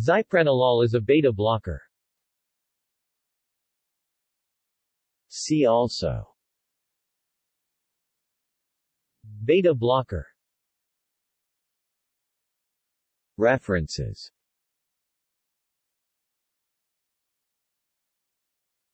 Zipranolol is a beta blocker. See also Beta blocker References